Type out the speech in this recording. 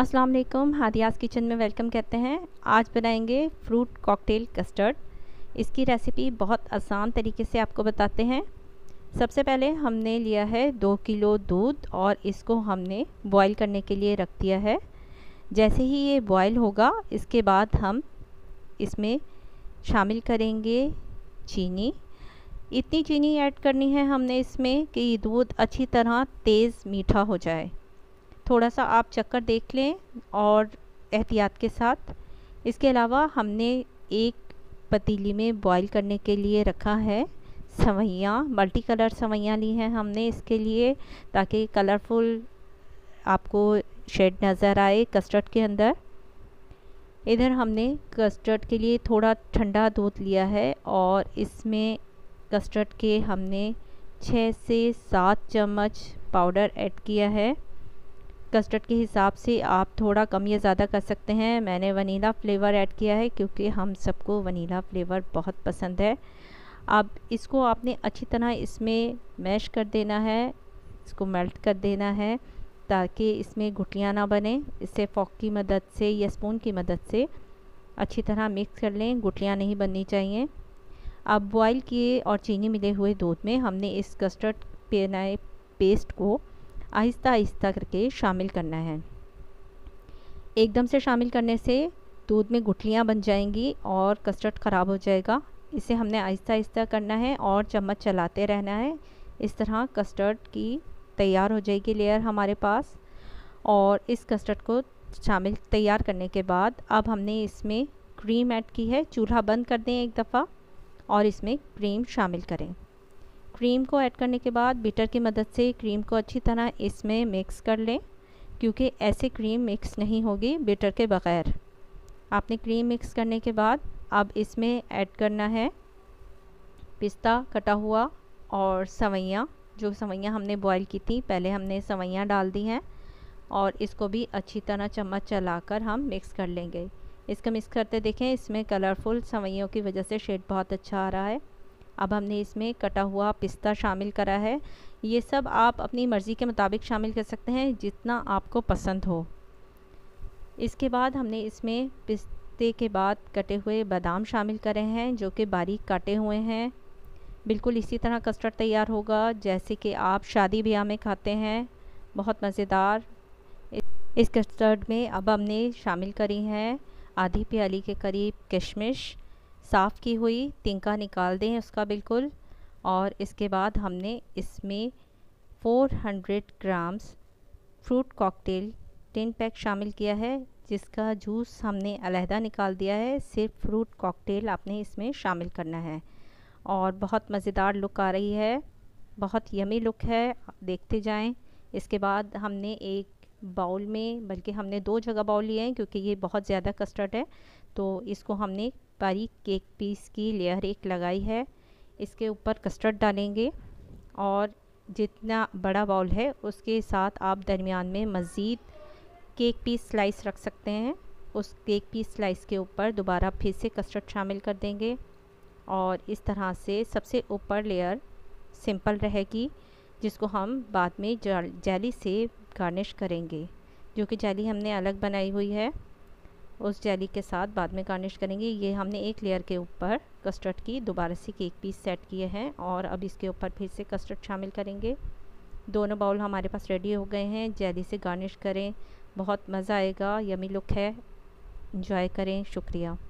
अस्सलाम वालेकुम हादियास किचन में वेलकम कहते हैं आज बनाएंगे फ्रूट कॉकटेल कस्टर्ड इसकी रेसिपी बहुत आसान तरीके से आपको बताते हैं सबसे पहले हमने लिया है दो किलो दूध और इसको हमने बॉईल करने के लिए रख दिया है जैसे ही ये बॉईल होगा इसके बाद हम इसमें शामिल करेंगे चीनी इतनी चीनी ऐड करनी है हमने इसमें कि दूध अच्छी तरह तेज़ मीठा हो जाए थोड़ा सा आप चक्कर देख लें और एहतियात के साथ इसके अलावा हमने एक पतीली में बॉईल करने के लिए रखा है सवैयाँ मल्टी कलर सवैयाँ ली हैं हमने इसके लिए ताकि कलरफुल आपको शेड नज़र आए कस्टर्ड के अंदर इधर हमने कस्टर्ड के लिए थोड़ा ठंडा दूध लिया है और इसमें कस्टर्ड के हमने छः से सात चम्मच पाउडर ऐड किया है कस्टर्ड के हिसाब से आप थोड़ा कम या ज़्यादा कर सकते हैं मैंने वनीला फ़्लेवर ऐड किया है क्योंकि हम सबको वनीला फ़्लेवर बहुत पसंद है अब इसको आपने अच्छी तरह इसमें मैश कर देना है इसको मेल्ट कर देना है ताकि इसमें गुटियाँ ना बने इसे फॉक की मदद से या स्पून की मदद से अच्छी तरह मिक्स कर लें गुटियाँ नहीं बननी चाहिए अब बॉईल किए और चीनी मिले हुए दूध में हमने इस कस्टर्ड पेनाए पेस्ट को आहिस्ता आहिस्ता करके शामिल करना है एकदम से शामिल करने से दूध में गुठलियाँ बन जाएंगी और कस्टर्ड ख़राब हो जाएगा इसे हमने आहिस्ता आहिस्ता करना है और चम्मच चलाते रहना है इस तरह कस्टर्ड की तैयार हो जाएगी लेयर हमारे पास और इस कस्टर्ड को शामिल तैयार करने के बाद अब हमने इसमें क्रीम ऐड की है चूल्हा बंद कर दें एक दफ़ा और इसमें क्रीम शामिल करें क्रीम को ऐड करने के बाद बीटर की मदद से क्रीम को अच्छी तरह इसमें मिक्स कर लें क्योंकि ऐसे क्रीम मिक्स नहीं होगी बीटर के बग़ैर आपने क्रीम मिक्स करने के बाद अब इसमें ऐड करना है पिस्ता कटा हुआ और सवैयाँ जो सवैयाँ हमने बॉईल की थी पहले हमने सवैयाँ डाल दी हैं और इसको भी अच्छी तरह चम्मच चलाकर हम मिक्स कर लेंगे इसका मिक्स करते देखें इसमें कलरफुल सवैयों की वजह से शेड बहुत अच्छा आ रहा है अब हमने इसमें कटा हुआ पिस्ता शामिल करा है ये सब आप अपनी मर्ज़ी के मुताबिक शामिल कर सकते हैं जितना आपको पसंद हो इसके बाद हमने इसमें पिस्ते के बाद कटे हुए बादाम शामिल करे हैं जो कि बारीक काटे हुए हैं बिल्कुल इसी तरह कस्टर्ड तैयार होगा जैसे कि आप शादी ब्याह में खाते हैं बहुत मज़ेदार इस कस्टर्ड में अब हमने शामिल करी हैं आधी प्याली के करीब किशमिश साफ़ की हुई तिनका निकाल दें उसका बिल्कुल और इसके बाद हमने इसमें 400 grams fruit cocktail tin pack शामिल किया है जिसका जूस हमने अलहदा निकाल दिया है सिर्फ फ्रूट कॉकटेल आपने इसमें शामिल करना है और बहुत मज़ेदार लुक आ रही है बहुत यमी लुक है देखते जाएं इसके बाद हमने एक बाउल में बल्कि हमने दो जगह बाउल लिए हैं क्योंकि ये बहुत ज़्यादा कस्टर्ड है तो इसको हमने बारीक केक पीस की लेयर एक लगाई है इसके ऊपर कस्टर्ड डालेंगे और जितना बड़ा बाउल है उसके साथ आप दरमियान में मज़ीद केक पीस स्लाइस रख सकते हैं उस केक पीस स्लाइस के ऊपर दोबारा फिर से कस्टर्ड शामिल कर देंगे और इस तरह से सबसे ऊपर लेयर सिंपल रहेगी जिसको हम बाद में जैली से गार्निश करेंगे जो कि जैली हमने अलग बनाई हुई है उस जैली के साथ बाद में गार्निश करेंगे ये हमने एक लेयर के ऊपर कस्टर्ड की दोबारा से केक पीस सेट किए हैं और अब इसके ऊपर फिर से कस्टर्ड शामिल करेंगे दोनों बाउल हमारे पास रेडी हो गए हैं जेली से गार्निश करें बहुत मज़ा आएगा यमी लुक है इंजॉय करें शुक्रिया